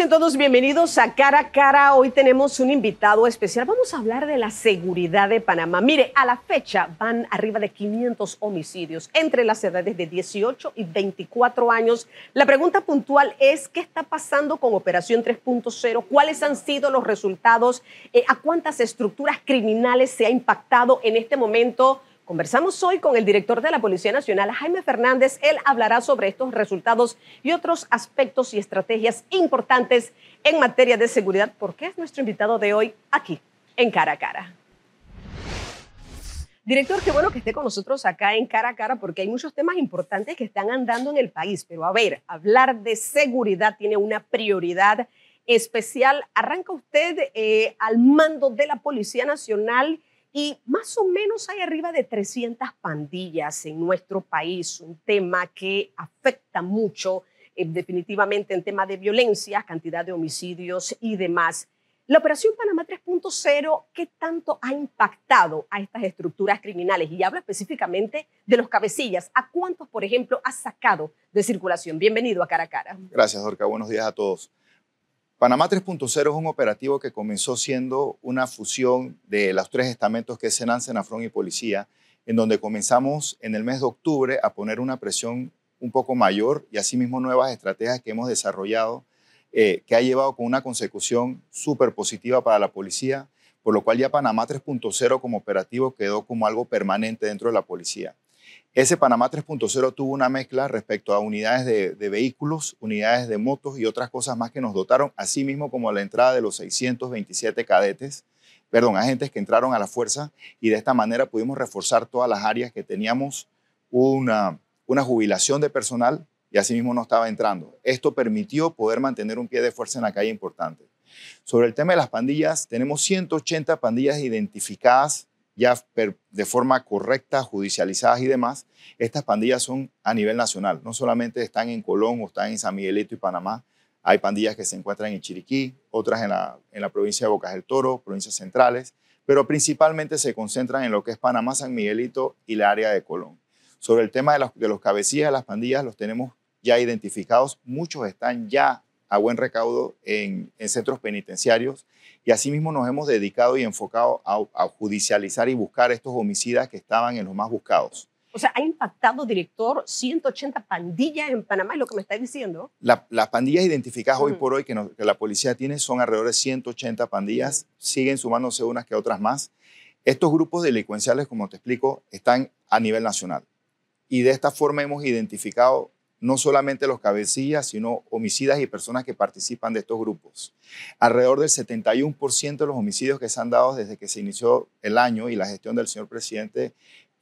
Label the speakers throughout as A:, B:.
A: a todos bienvenidos a Cara a Cara. Hoy tenemos un invitado especial. Vamos a hablar de la seguridad de Panamá. Mire, a la fecha van arriba de 500 homicidios entre las edades de 18 y 24 años. La pregunta puntual es, ¿qué está pasando con Operación 3.0? ¿Cuáles han sido los resultados? Eh, ¿A cuántas estructuras criminales se ha impactado en este momento? Conversamos hoy con el director de la Policía Nacional, Jaime Fernández. Él hablará sobre estos resultados y otros aspectos y estrategias importantes en materia de seguridad, porque es nuestro invitado de hoy aquí, en Cara a Cara. Director, qué bueno que esté con nosotros acá en Cara a Cara, porque hay muchos temas importantes que están andando en el país. Pero a ver, hablar de seguridad tiene una prioridad especial. Arranca usted eh, al mando de la Policía Nacional y más o menos hay arriba de 300 pandillas en nuestro país, un tema que afecta mucho eh, definitivamente en tema de violencia, cantidad de homicidios y demás. La Operación Panamá 3.0, ¿qué tanto ha impactado a estas estructuras criminales? Y hablo específicamente de los cabecillas. ¿A cuántos, por ejemplo, ha sacado de circulación? Bienvenido a Cara a Cara.
B: Gracias, Dorca. Buenos días a todos. Panamá 3.0 es un operativo que comenzó siendo una fusión de los tres estamentos que es Senan, Senafrón y Policía, en donde comenzamos en el mes de octubre a poner una presión un poco mayor y asimismo nuevas estrategias que hemos desarrollado eh, que ha llevado con una consecución súper positiva para la policía, por lo cual ya Panamá 3.0 como operativo quedó como algo permanente dentro de la policía. Ese Panamá 3.0 tuvo una mezcla respecto a unidades de, vehículos, unidades de motos y otras cosas más que nos dotaron, así mismo como la entrada de los 627 cadetes, perdón, agentes que entraron a la fuerza y de esta manera pudimos reforzar todas las áreas que teníamos una, una jubilación de personal y así mismo no estaba entrando. Esto permitió poder mantener un pie de fuerza en la calle importante. Sobre el tema de las pandillas, tenemos 180 pandillas identificadas ya de forma correcta, judicializadas y demás, estas pandillas son a nivel nacional. No solamente están en Colón o están en San Miguelito y Panamá. Hay pandillas que se encuentran en Chiriquí, otras en la, provincia de Bocas del Toro, provincias centrales, pero principalmente se concentran en lo que es Panamá, San Miguelito y la área de Colón. Sobre el tema de, los, de los cabecillas de las pandillas, los tenemos ya identificados. Muchos están ya a buen recaudo en, centros penitenciarios y asimismo nos hemos dedicado y enfocado a, judicializar y buscar estos homicidas que estaban en los más buscados.
A: O sea, ha impactado, director, 180 pandillas en Panamá, es lo que me está diciendo.
B: las pandillas identificadas hoy mm. por hoy que, la policía tiene son alrededor de 180 pandillas, mm. siguen sumándose unas que otras más. Estos grupos delincuenciales, como te explico, están a nivel nacional. Y de esta forma hemos identificado no solamente los cabecillas, sino homicidas y personas que participan de estos grupos. Alrededor del 71% de los homicidios que se han dado desde que se inició el año y la gestión del señor presidente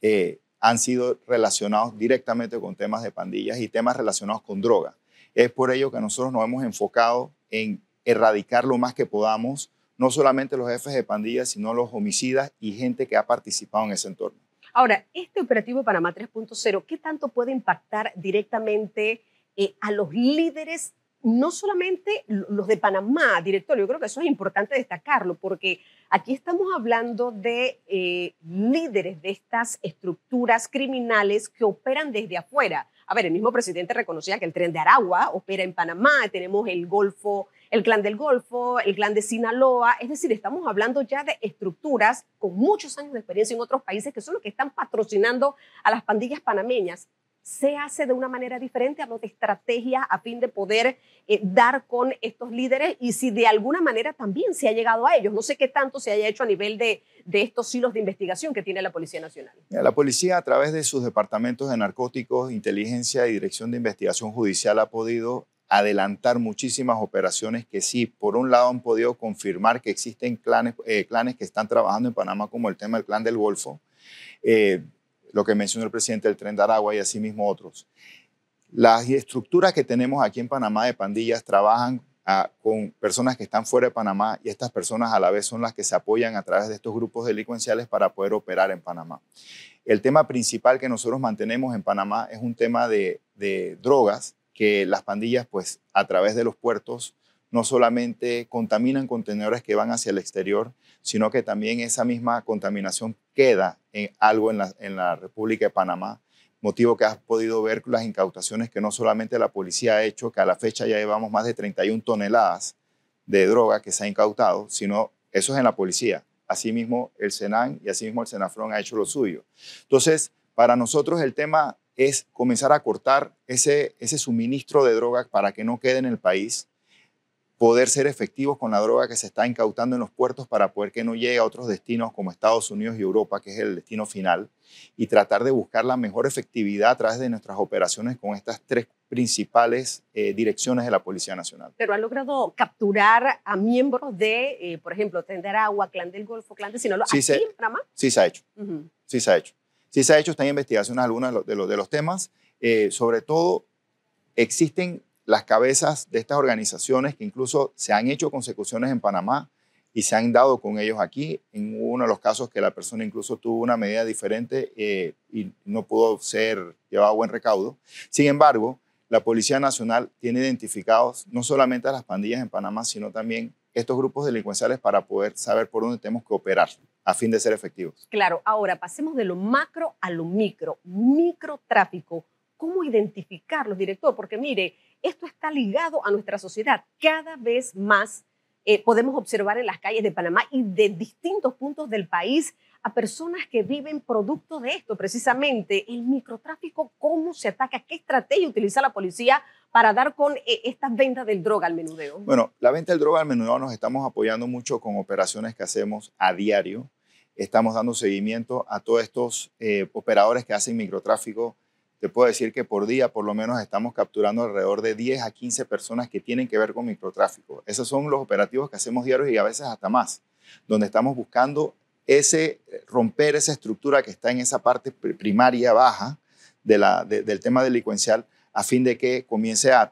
B: eh, han sido relacionados directamente con temas de pandillas y temas relacionados con droga. Es por ello que nosotros nos hemos enfocado en erradicar lo más que podamos, no solamente los jefes de pandillas, sino los homicidas y gente que ha participado en ese entorno.
A: Ahora, este operativo Panamá 3.0, ¿qué tanto puede impactar directamente eh, a los líderes, no solamente los de Panamá, director? Yo creo que eso es importante destacarlo, porque aquí estamos hablando de eh, líderes de estas estructuras criminales que operan desde afuera. A ver, el mismo presidente reconocía que el tren de Aragua opera en Panamá, tenemos el Golfo el clan del Golfo, el clan de Sinaloa, es decir, estamos hablando ya de estructuras con muchos años de experiencia en otros países que son los que están patrocinando a las pandillas panameñas. Se hace de una manera diferente, hablo de estrategias a fin de poder eh, dar con estos líderes y si de alguna manera también se ha llegado a ellos. No sé qué tanto se haya hecho a nivel de, de estos silos de investigación que tiene la Policía Nacional.
B: La Policía, a través de sus departamentos de narcóticos, inteligencia y dirección de investigación judicial, ha podido adelantar muchísimas operaciones que sí, por un lado han podido confirmar que existen clanes, eh, que están trabajando en Panamá, como el tema del clan del Golfo, eh, lo que mencionó el presidente del tren de Aragua y asimismo otros. Las estructuras que tenemos aquí en Panamá de pandillas trabajan ah, con personas que están fuera de Panamá y estas personas a la vez son las que se apoyan a través de estos grupos delincuenciales para poder operar en Panamá. El tema principal que nosotros mantenemos en Panamá es un tema de drogas que las pandillas, pues a través de los puertos, no solamente contaminan contenedores que van hacia el exterior, sino que también esa misma contaminación queda en algo en la, en la República de Panamá, motivo que has podido ver las incautaciones que no solamente la policía ha hecho, que a la fecha ya llevamos más de 31 toneladas de droga que se ha incautado, sino eso es en la policía. Asimismo, el Senan y asimismo el Senafrón ha hecho lo suyo. Entonces, para nosotros el tema es comenzar a cortar ese, ese suministro de droga para que no quede en el país, poder ser efectivos con la droga que se está incautando en los puertos para poder que no llegue a otros destinos como Estados Unidos y Europa, que es el destino final, y tratar de buscar la mejor efectividad a través de nuestras operaciones con estas tres principales eh, direcciones de la Policía Nacional.
A: Pero ha logrado capturar a miembros de, eh, por ejemplo, Tender Agua, Clan del Golfo, Clan de Sinaloa, sí aquí se,
B: Sí se ha hecho, sí se ha hecho. Sí se ha hecho, están en algunos de los, temas. Eh, sobre todo, existen las cabezas de estas organizaciones que incluso se han hecho consecuciones en Panamá y se han dado con ellos aquí. En uno de los casos que la persona incluso tuvo una medida diferente eh, y no pudo ser llevada a buen recaudo. Sin embargo, la Policía Nacional tiene identificados no solamente a las pandillas en Panamá, sino también estos grupos delincuenciales para poder saber por dónde tenemos que operar a fin de ser efectivos.
A: Claro, ahora pasemos de lo macro a lo micro, microtráfico. ¿Cómo identificarlos, director? Porque mire, esto está ligado a nuestra sociedad. Cada vez más eh, podemos observar en las calles de Panamá y de distintos puntos del país a personas que viven producto de esto, precisamente el microtráfico, cómo se ataca, qué estrategia utiliza la policía para dar con eh, estas ventas del droga al menudeo? Bueno,
B: la venta del droga al menudeo nos estamos apoyando mucho con operaciones que hacemos a diario. Estamos dando seguimiento a todos estos eh, operadores que hacen microtráfico. Te puedo decir que por día por lo menos estamos capturando alrededor de 10 a 15 personas que tienen que ver con microtráfico. Esos son los operativos que hacemos diarios y a veces hasta más, donde estamos buscando ese, romper esa estructura que está en esa parte primaria baja del tema delincuencial a fin de que comience a,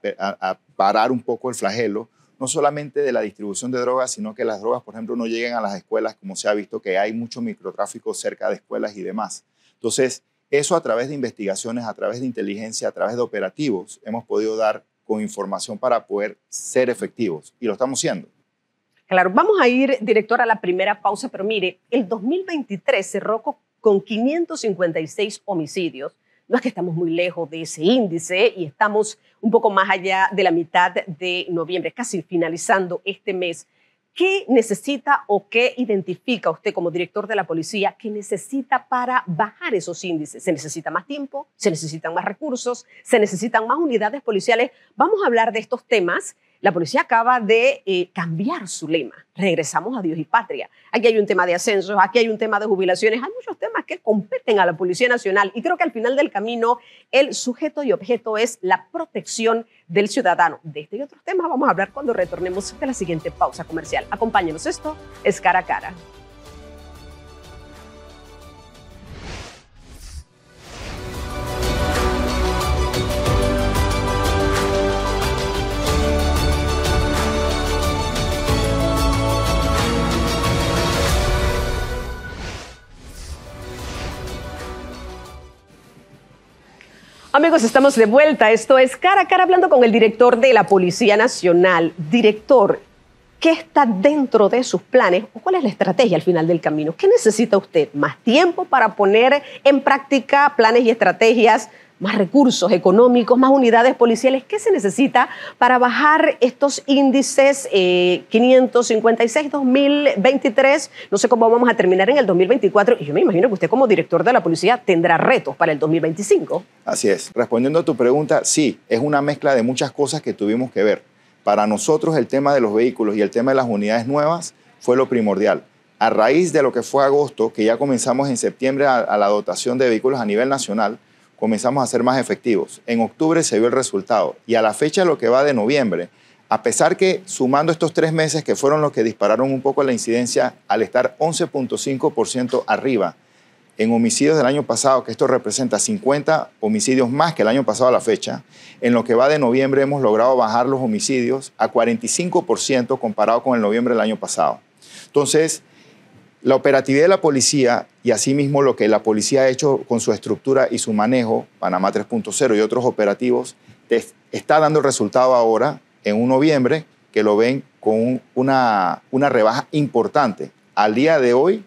B: parar un poco el flagelo, no solamente de la distribución de drogas, sino que las drogas, por ejemplo, no lleguen a las escuelas, como se ha visto que hay mucho microtráfico cerca de escuelas y demás. Entonces, eso a través de investigaciones, a través de inteligencia, a través de operativos, hemos podido dar con información para poder ser efectivos y lo estamos siendo.
A: Claro, vamos a ir, director, a la primera pausa, pero mire, el 2023 cerró con 556 homicidios no es que estamos muy lejos de ese índice y estamos un poco más allá de la mitad de noviembre, casi finalizando este mes. ¿Qué necesita o qué identifica usted como director de la policía que necesita para bajar esos índices? ¿Se necesita más tiempo? ¿Se necesitan más recursos? ¿Se necesitan más unidades policiales? Vamos a hablar de estos temas la policía acaba de eh, cambiar su lema. Regresamos a Dios y patria. Aquí hay un tema de ascensos, aquí hay un tema de jubilaciones, hay muchos temas que competen a la Policía Nacional y creo que al final del camino el sujeto y objeto es la protección del ciudadano. De este y otros temas vamos a hablar cuando retornemos de la siguiente pausa comercial. Acompáñenos, esto es cara a cara. estamos de vuelta. Esto es cara a cara hablando con el director de la Policía Nacional. Director, ¿qué está dentro de sus planes cuál es la estrategia al final del camino? ¿Qué necesita usted? ¿Más tiempo para poner en práctica planes y estrategias más recursos económicos, más unidades policiales. ¿Qué se necesita para bajar estos índices 556 eh, 2023? No sé cómo vamos a terminar en el 2024 y yo me imagino que usted como director de la policía tendrá retos para el 2025.
B: Así es. Respondiendo a tu pregunta, sí, es una mezcla de muchas cosas que tuvimos que ver. Para nosotros el tema de los vehículos y el tema de las unidades nuevas fue lo primordial a raíz de lo que fue agosto, que ya comenzamos en septiembre a, la dotación de vehículos a nivel nacional, comenzamos a ser más efectivos. En octubre se vio el resultado y a la fecha lo que va de noviembre, a pesar que sumando estos tres meses que fueron los que dispararon un poco la incidencia al estar 11.5% arriba en homicidios del año pasado, que esto representa 50 homicidios más que el año pasado a la fecha, en lo que va de noviembre hemos logrado bajar los homicidios a 45% comparado con el noviembre del año pasado. Entonces, la operatividad de la policía y asimismo lo que la policía ha hecho con su estructura y su manejo, Panamá 3.0 y otros operativos, está dando resultado ahora en un noviembre que lo ven con una, una rebaja importante. Al día de hoy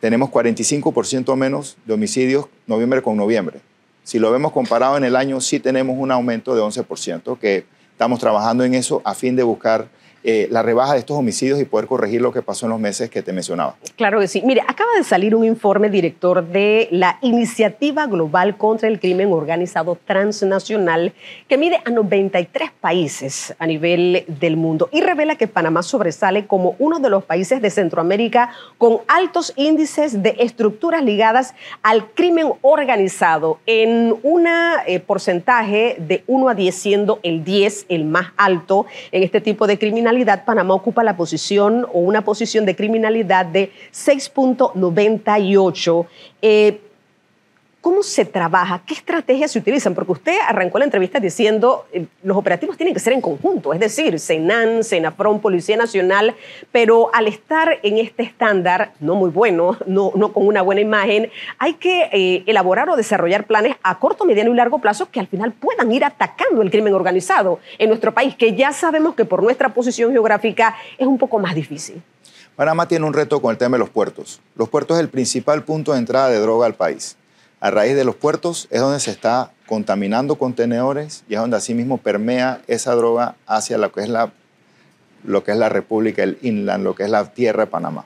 B: tenemos 45% menos de homicidios noviembre con noviembre. Si lo vemos comparado en el año, sí tenemos un aumento de 11%, que estamos trabajando en eso a fin de buscar eh, la rebaja de estos homicidios y poder corregir lo que pasó en los meses que te mencionaba.
A: Claro que sí. Mire, acaba de salir un informe director de la Iniciativa Global contra el Crimen Organizado Transnacional que mide a 93 países a nivel del mundo y revela que Panamá sobresale como uno de los países de Centroamérica con altos índices de estructuras ligadas al crimen organizado en un eh, porcentaje de 1 a 10 siendo el 10 el más alto en este tipo de criminalidad Panamá ocupa la posición o una posición de criminalidad de 6.98. ¿Cómo se trabaja? ¿Qué estrategias se utilizan? Porque usted arrancó la entrevista diciendo que eh, los operativos tienen que ser en conjunto, es decir, CENAN, CENAPRON, Policía Nacional, pero al estar en este estándar, no muy bueno, no, con una buena imagen, hay que eh, elaborar o desarrollar planes a corto, mediano y largo plazo que al final puedan ir atacando el crimen organizado en nuestro país, que ya sabemos que por nuestra posición geográfica es un poco más difícil.
B: Panamá tiene un reto con el tema de los puertos. Los puertos es el principal punto de entrada de droga al país a raíz de los puertos es donde se está contaminando contenedores y es donde asimismo permea esa droga hacia lo que es la, lo que es la República, el inland, lo que es la tierra de Panamá.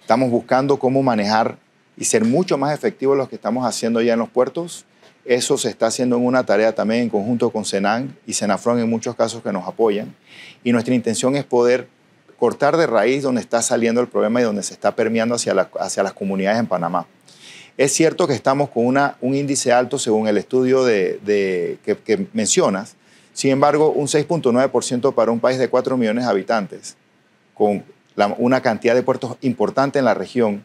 B: Estamos buscando cómo manejar y ser mucho más efectivos los que estamos haciendo ya en los puertos. Eso se está haciendo en una tarea también en conjunto con Senan y Senafron en muchos casos que nos apoyan. Y nuestra intención es poder cortar de raíz donde está saliendo el problema y donde se está permeando hacia, la, hacia las comunidades en Panamá. Es cierto que estamos con un índice alto según el estudio que, mencionas, sin embargo, un 6.9% para un país de 4 millones de habitantes, con una cantidad de puertos importante en la región,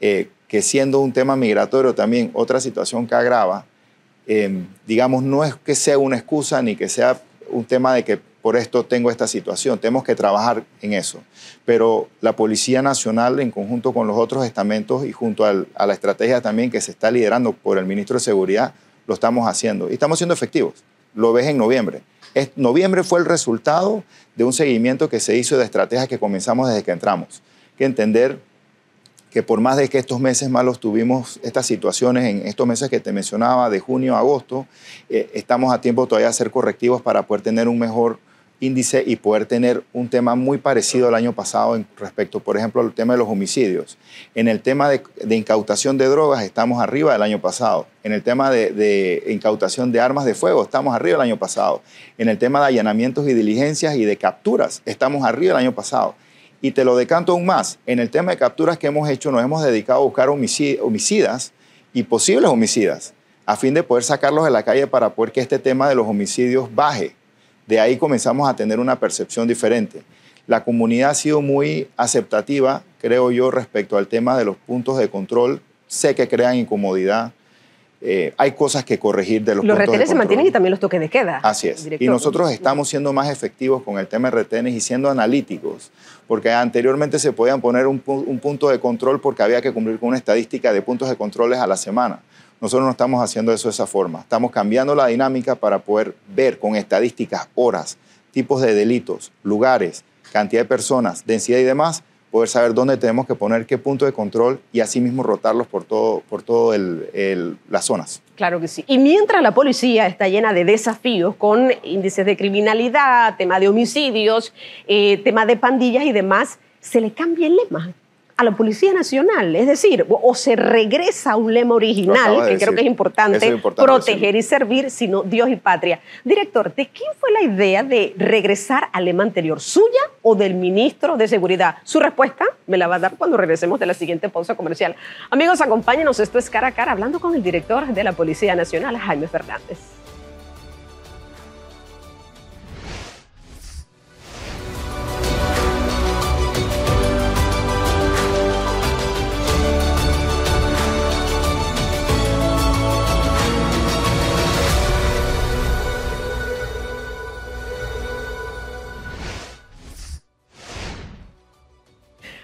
B: eh, que siendo un tema migratorio también otra situación que agrava, eh, digamos, no es que sea una excusa ni que sea un tema de que por esto tengo esta situación. Tenemos que trabajar en eso. Pero la Policía Nacional, en conjunto con los otros estamentos y junto a la estrategia también que se está liderando por el ministro de Seguridad, lo estamos haciendo. Y estamos siendo efectivos. Lo ves en noviembre. noviembre fue el resultado de un seguimiento que se hizo de estrategias que comenzamos desde que entramos. Que entender que por más de que estos meses malos tuvimos estas situaciones, en estos meses que te mencionaba, de junio a agosto, eh, estamos a tiempo todavía de hacer correctivos para poder tener un mejor índice y poder tener un tema muy parecido al año pasado en respecto, por ejemplo, al tema de los homicidios. En el tema de, incautación de drogas estamos arriba del año pasado. En el tema de, incautación de armas de fuego estamos arriba del año pasado. En el tema de allanamientos y diligencias y de capturas estamos arriba del año pasado. Y te lo decanto aún más. En el tema de capturas que hemos hecho nos hemos dedicado a buscar homicidas y posibles homicidas a fin de poder sacarlos de la calle para poder que este tema de los homicidios baje de ahí comenzamos a tener una percepción diferente. La comunidad ha sido muy aceptativa, creo yo, respecto al tema de los puntos de control. Sé que crean incomodidad. Eh, hay cosas que corregir de los, puntos de control. Los retenes se mantienen y
A: también los toques de queda. Así es. Y nosotros estamos
B: siendo más efectivos con el tema de retenes y siendo analíticos, porque anteriormente se podían poner un, un punto de control porque había que cumplir con una estadística de puntos de controles a la semana. Nosotros no estamos haciendo eso de esa forma. Estamos cambiando la dinámica para poder ver con estadísticas, horas, tipos de delitos, lugares, cantidad de personas, densidad y demás, poder saber dónde tenemos que poner qué punto de control y asimismo rotarlos por todo, por todo las zonas.
A: Claro que sí. Y mientras la policía está llena de desafíos con índices de criminalidad, tema de homicidios, eh, tema de pandillas y demás, se le cambia el lema a la Policía Nacional. Es decir, o se regresa a un lema original, que creo que es importante, proteger y servir, sino Dios y patria. Director, ¿de quién fue la idea de regresar al lema anterior? ¿Suya o del ministro de Seguridad? Su respuesta me la va a dar cuando regresemos de la siguiente pausa comercial. Amigos, acompáñenos. Esto es cara a cara, hablando con el director de la Policía Nacional, Jaime Fernández.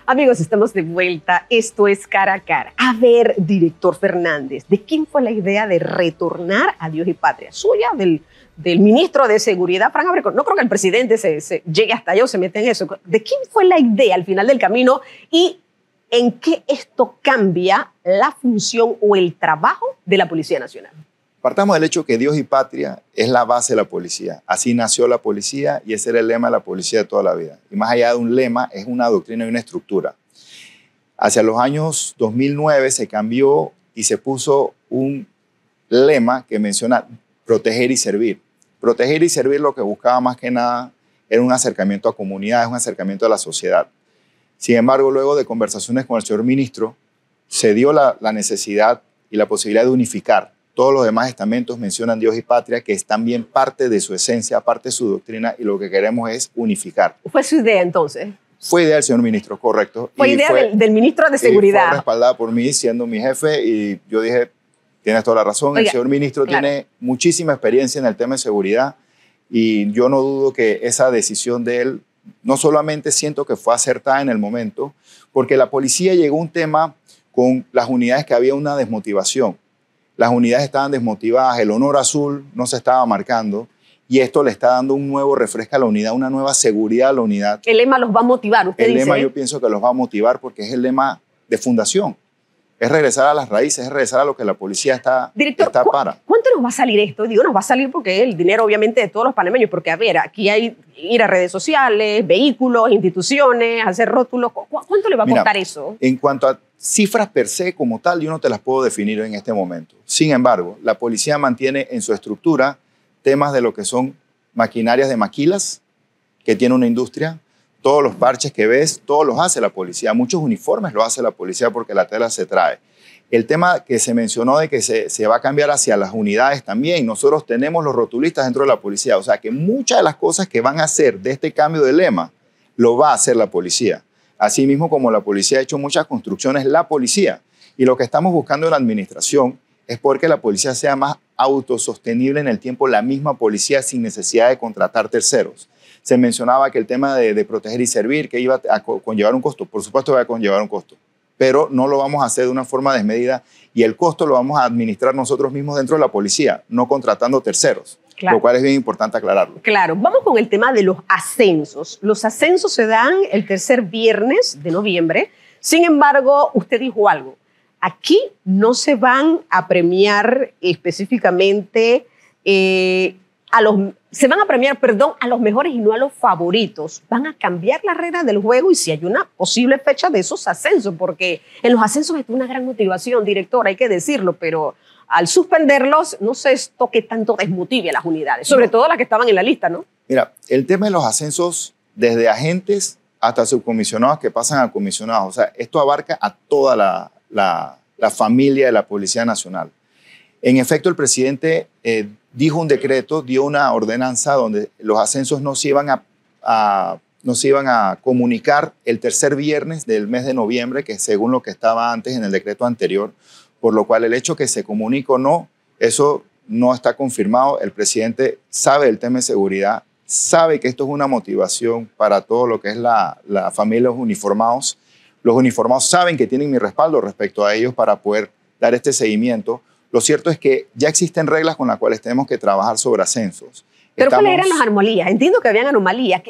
A: Amigos, estamos de vuelta. Esto es cara a cara. A ver, director Fernández, ¿de quién fue la idea de retornar a Dios y Patria? ¿Suya? ¿Del, del ministro de Seguridad, Fran ver No creo que el presidente se, llegue hasta allá o se meta en eso. ¿De quién fue la idea al final del camino y en qué esto cambia la función o el trabajo de la Policía Nacional?
B: Partamos del hecho que Dios y patria es la base de la policía. Así nació la policía y ese era el lema de la policía de toda la vida. Y más allá de un lema, es una doctrina y una estructura. Hacia los años 2009 se cambió y se puso un lema que menciona proteger y servir. Proteger y servir lo que buscaba más que nada era un acercamiento a comunidades, un acercamiento a la sociedad. Sin embargo, luego de conversaciones con el señor ministro, se dio la, la necesidad y la posibilidad de unificar todos los demás estamentos mencionan Dios y patria, que es también parte de su esencia, parte de su doctrina, y lo que queremos es unificar.
A: ¿Fue su idea entonces?
B: Fue idea del señor ministro, correcto. Fue idea del,
A: ministro de Seguridad. Fue
B: respaldada por mí, siendo mi jefe, y yo dije, tienes toda la razón, el señor ministro tiene muchísima experiencia en el tema de seguridad, y yo no dudo que esa decisión de él, no solamente siento que fue acertada en el momento, porque la policía llegó a un tema con las unidades que había una desmotivación las unidades estaban desmotivadas, el honor azul no se estaba marcando y esto le está dando un nuevo refresco a la unidad, una nueva seguridad a la unidad.
A: El lema los va a motivar, El lema ¿eh? yo
B: pienso que los va a motivar porque es el lema de fundación es regresar a las raíces, es regresar a lo que la policía está, Director, para.
A: ¿Cuánto nos va a salir esto? Digo, nos va a salir porque el dinero, obviamente, de todos los panameños, porque, a ver, aquí hay ir a redes sociales, vehículos, instituciones, hacer rótulos. ¿Cuánto le va a costar eso? En
B: cuanto a cifras per se como tal, yo no te las puedo definir en este momento. Sin embargo, la policía mantiene en su estructura temas de lo que son maquinarias de maquilas, que tiene una industria, todos los parches que ves, todos los hace la policía. Muchos uniformes lo hace la policía porque la tela se trae. El tema que se mencionó de que se, se, va a cambiar hacia las unidades también. Nosotros tenemos los rotulistas dentro de la policía. O sea que muchas de las cosas que van a hacer de este cambio de lema lo va a hacer la policía. Asimismo, como la policía ha hecho muchas construcciones, la policía. Y lo que estamos buscando en la administración es porque la policía sea más autosostenible en el tiempo, la misma policía sin necesidad de contratar terceros se mencionaba que el tema de, proteger y servir, que iba a conllevar un costo. Por supuesto va a conllevar un costo, pero no lo vamos a hacer de una forma desmedida y el costo lo vamos a administrar nosotros mismos dentro de la policía, no contratando terceros. Lo cual es bien importante aclararlo.
A: Claro, vamos con el tema de los ascensos. Los ascensos se dan el tercer viernes de noviembre. Sin embargo, usted dijo algo. Aquí no se van a premiar específicamente eh, se van a premiar, perdón, a los mejores y no a los favoritos. Van a cambiar la reglas del juego y si hay una posible fecha de esos ascensos, porque en los ascensos es una gran motivación, director, hay que decirlo, pero al suspenderlos, no sé esto que tanto desmotive a las unidades, sobre todo las que estaban en la lista, ¿no?
B: Mira, el tema de los ascensos, desde agentes hasta subcomisionados que pasan a comisionados, o sea, esto abarca a toda la, familia de la Policía Nacional. En efecto, el presidente eh, dijo un decreto, dio una ordenanza donde los ascensos no se iban a, iban a comunicar el tercer viernes del mes de noviembre, que según lo que estaba antes en el decreto anterior, por lo cual el hecho que se comunique no, eso no está confirmado. El presidente sabe el tema de seguridad, sabe que esto es una motivación para todo lo que es la, la familia, los uniformados. Los uniformados saben que tienen mi respaldo respecto a ellos para poder dar este seguimiento. Lo cierto es que ya existen reglas con las cuales tenemos que trabajar sobre ascensos. Pero ¿cuáles eran las
A: anomalías? Entiendo que habían anomalías.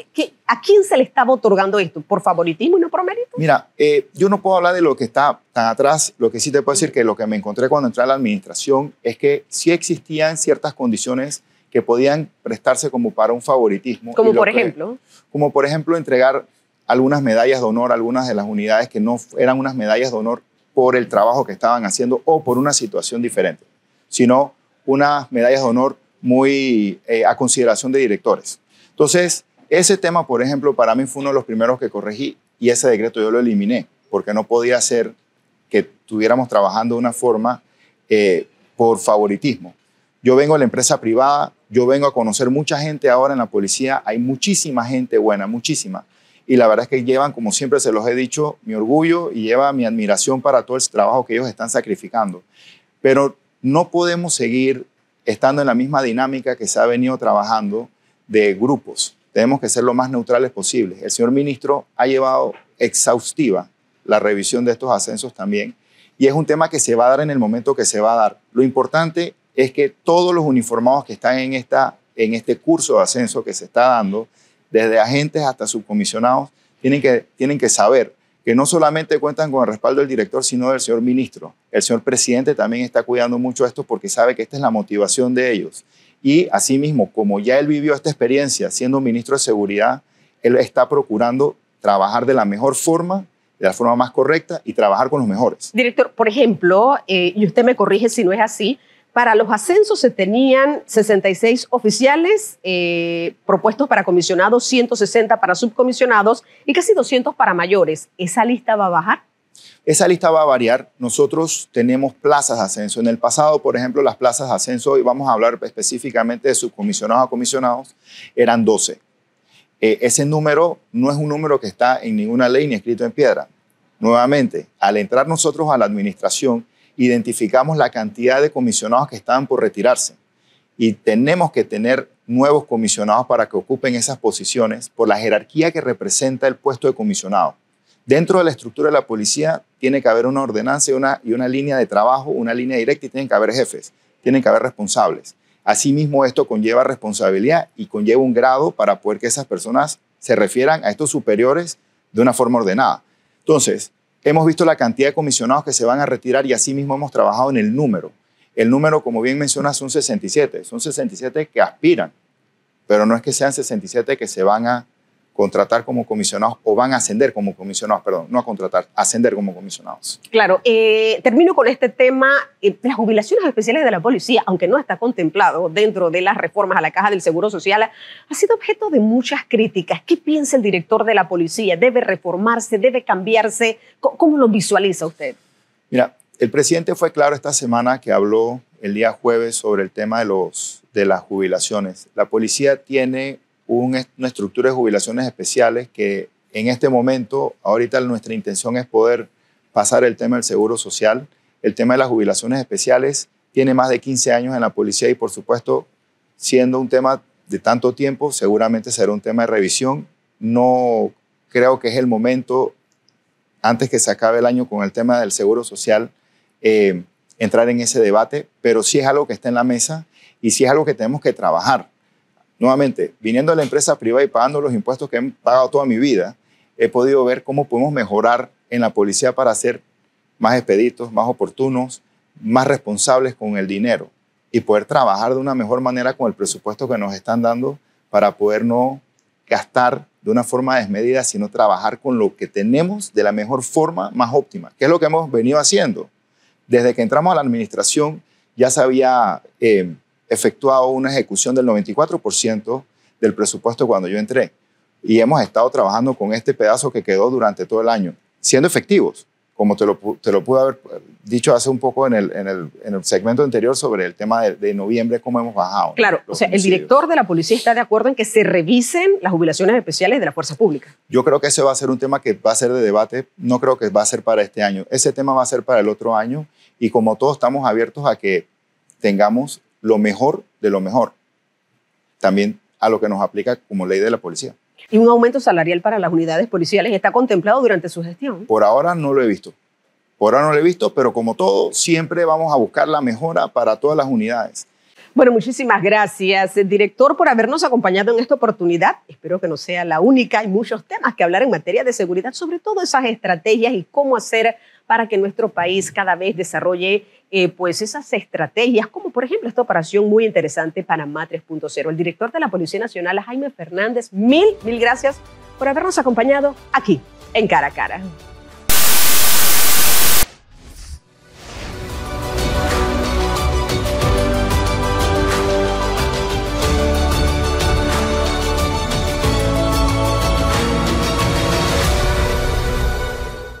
A: a quién se le estaba otorgando esto? ¿Por favoritismo y no por mérito?
B: Mira, eh, yo no puedo hablar de lo que está tan atrás. Lo que sí te puedo decir que lo que me encontré cuando entré a la administración es que sí existían ciertas condiciones que podían prestarse como para un favoritismo. Como por ejemplo. Como por ejemplo entregar algunas medallas de honor, a algunas de las unidades que no eran unas medallas de honor por el trabajo que estaban haciendo o por una situación diferente, sino unas medallas de honor muy eh, a consideración de directores. Entonces, ese tema, por ejemplo, para mí fue uno de los primeros que corregí y ese decreto yo lo eliminé porque no podía ser que estuviéramos trabajando de una forma eh, por favoritismo. Yo vengo de la empresa privada, yo vengo a conocer mucha gente ahora en la policía, hay muchísima gente buena, muchísima y la verdad es que llevan, como siempre se los he dicho, mi orgullo y lleva mi admiración para todo el trabajo que ellos están sacrificando. Pero no podemos seguir estando en la misma dinámica que se ha venido trabajando de grupos. Tenemos que ser lo más neutrales posible. El señor ministro ha llevado exhaustiva la revisión de estos ascensos también y es un tema que se va a dar en el momento que se va a dar. Lo importante es que todos los uniformados que están en, esta, en este curso de ascenso que se está dando, desde agentes hasta subcomisionados, tienen que, tienen que saber que no solamente cuentan con el respaldo del director, sino del señor ministro. El señor presidente también está cuidando mucho esto porque sabe que esta es la motivación de ellos. Y asimismo, como ya él vivió esta experiencia siendo ministro de Seguridad, él está procurando trabajar de la mejor forma de la forma más correcta y trabajar con los mejores.
A: Director, por ejemplo, eh, y usted me corrige si no es así, para los ascensos se tenían 66 oficiales eh, propuestos para comisionados, 160 para subcomisionados y casi 200 para mayores. ¿Esa lista va a bajar?
B: Esa lista va a variar. Nosotros tenemos plazas de ascenso. En el pasado, por ejemplo, las plazas de ascenso, y vamos a hablar específicamente de subcomisionados a comisionados, eran 12. Eh, ese número no es un número que está en ninguna ley ni escrito en piedra. Nuevamente, al entrar nosotros a la administración, identificamos la cantidad de comisionados que estaban por retirarse y tenemos que tener nuevos comisionados para que ocupen esas posiciones por la jerarquía que representa el puesto de comisionado. Dentro de la estructura de la policía tiene que haber una ordenanza y una, y una línea de trabajo, una línea directa y tienen que haber jefes, tienen que haber responsables. Asimismo, esto conlleva responsabilidad y conlleva un grado para poder que esas personas se refieran a estos superiores de una forma ordenada. Entonces, Hemos visto la cantidad de comisionados que se van a retirar y asimismo hemos trabajado en el número. El número, como bien mencionas, son 67. Son 67 que aspiran, pero no es que sean 67 que se van a contratar como comisionados o van a ascender como comisionados, perdón, no a contratar, ascender como comisionados.
A: Claro, eh, termino con este tema, eh, las jubilaciones especiales de la policía, aunque no está contemplado dentro de las reformas a la caja del Seguro Social, ha sido objeto de muchas críticas. ¿Qué piensa el director de la policía? ¿Debe reformarse? ¿Debe cambiarse? ¿Cómo, lo visualiza usted?
B: Mira, el presidente fue claro esta semana que habló el día jueves sobre el tema de, los, de las jubilaciones. La policía tiene una estructura de jubilaciones especiales que en este momento, ahorita nuestra intención es poder pasar el tema del seguro social. El tema de las jubilaciones especiales tiene más de 15 años en la policía y por supuesto, siendo un tema de tanto tiempo, seguramente será un tema de revisión. No creo que es el momento, antes que se acabe el año con el tema del seguro social, eh, entrar en ese debate, pero sí es algo que está en la mesa y sí es algo que tenemos que trabajar nuevamente, viniendo a la empresa privada y pagando los impuestos que he pagado toda mi vida, he podido ver cómo podemos mejorar en la policía para ser más expeditos, más oportunos, más responsables con el dinero y poder trabajar de una mejor manera con el presupuesto que nos están dando para poder no gastar de una forma desmedida, sino trabajar con lo que tenemos de la mejor forma más óptima, que es lo que hemos venido haciendo. Desde que entramos a la administración ya sabía. había eh, efectuado una ejecución del 94% del presupuesto cuando yo entré. Y hemos estado trabajando con este pedazo que quedó durante todo el año, siendo efectivos, como te lo, te lo pude haber dicho hace un poco en el, en el, en el segmento anterior sobre el tema de, noviembre, cómo hemos bajado. Claro, o sea, el director
A: de la policía está de acuerdo en que se revisen las jubilaciones especiales de la fuerza pública.
B: Yo creo que ese va a ser un tema que va a ser de debate, no creo que va a ser para este año, ese tema va a ser para el otro año y como todos estamos abiertos a que tengamos lo mejor de lo mejor. También a lo que nos aplica como ley de la policía.
A: ¿Y un aumento salarial para las unidades policiales está contemplado durante su gestión?
B: Por ahora no lo he visto. Por ahora no lo he visto, pero como todo, siempre vamos a buscar la mejora para todas las unidades.
A: Bueno, muchísimas gracias, director, por habernos acompañado en esta oportunidad. Espero que no sea la única. Hay muchos temas que hablar en materia de seguridad, sobre todo esas estrategias y cómo hacer para que nuestro país cada vez desarrolle eh, pues esas estrategias, como por ejemplo esta operación muy interesante Panamá 3.0. El director de la Policía Nacional, Jaime Fernández, mil, mil gracias por habernos acompañado aquí en Cara a Cara.